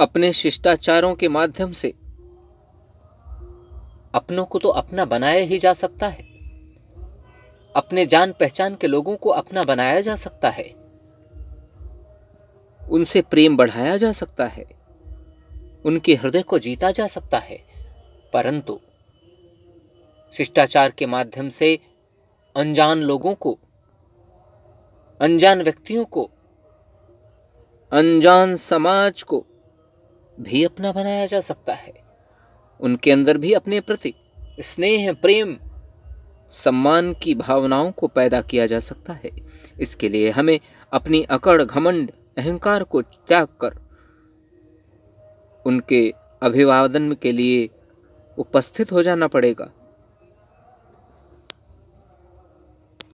अपने शिष्टाचारों के माध्यम से अपनों को तो अपना बनाया ही जा सकता है अपने जान पहचान के लोगों को अपना बनाया जा सकता है उनसे प्रेम बढ़ाया जा सकता है उनके हृदय को जीता जा सकता है परंतु शिष्टाचार के माध्यम से अनजान लोगों को अनजान व्यक्तियों को अनजान समाज को भी अपना बनाया जा सकता है उनके अंदर भी अपने प्रति स्नेह प्रेम सम्मान की भावनाओं को पैदा किया जा सकता है इसके लिए हमें अपनी अकड़ घमंड अहंकार को त्याग कर उनके अभिवादन के लिए उपस्थित हो जाना पड़ेगा